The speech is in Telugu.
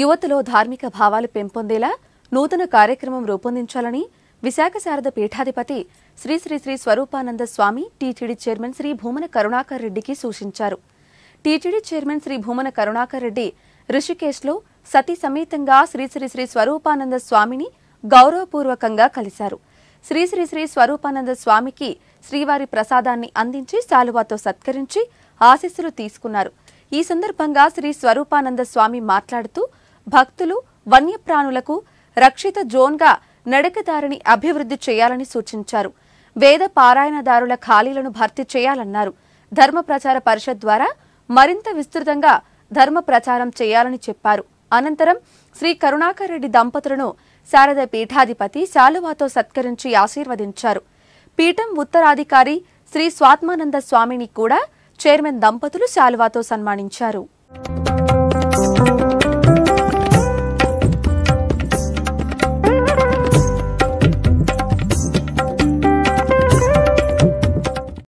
యువతలో ధార్మిక భావాలు పెంపొందేలా నూతన కార్యక్రమం రూపొందించాలని విశాఖ శారద పీఠాధిపతి శ్రీ శ్రీ శ్రీ స్వరూపానంద స్వామి టీటీడీ చైర్మన్ శ్రీ భూమన కరుణాకర్ రెడ్డికి సూచించారు టీటీడీ చైర్మన్ శ్రీ భూమన కరుణాకర్ రెడ్డి రిషికేశ్లో సతీ సమేతంగా శ్రీ శ్రీ శ్రీ స్వరూపానంద స్వామిని గౌరవపూర్వకంగా కలిశారు శ్రీ శ్రీ శ్రీ స్వరూపానంద స్వామికి శ్రీవారి ప్రసాదాన్ని అందించి శాలువాతో సత్కరించి ఆశీస్సులు తీసుకున్నారు ఈ సందర్భంగా శ్రీ స్వరూపానంద స్వామి మాట్లాడుతూ భక్తులు వన్యప్రాణులకు రక్షిత జోన్గా నడకదారిని అభివృద్ధి చేయాలని సూచించారు వేద పారాయణదారుల ఖాళీలను భర్తీ చేయాలన్నారు ధర్మ ప్రచార పరిషత్ ద్వారా మరింత విస్తృతంగా ధర్మ ప్రచారం చేయాలని చెప్పారు అనంతరం శ్రీ కరుణాకర్ రెడ్డి దంపతులను శారద పీఠాధిపతి శాలువాతో సత్కరించి ఆశీర్వదించారు పీఠం ఉత్తరాధికారి శ్రీ స్వాత్మానంద స్వామిని కూడా చైర్మన్ దంపతులు శాలువాతో సన్మానించారు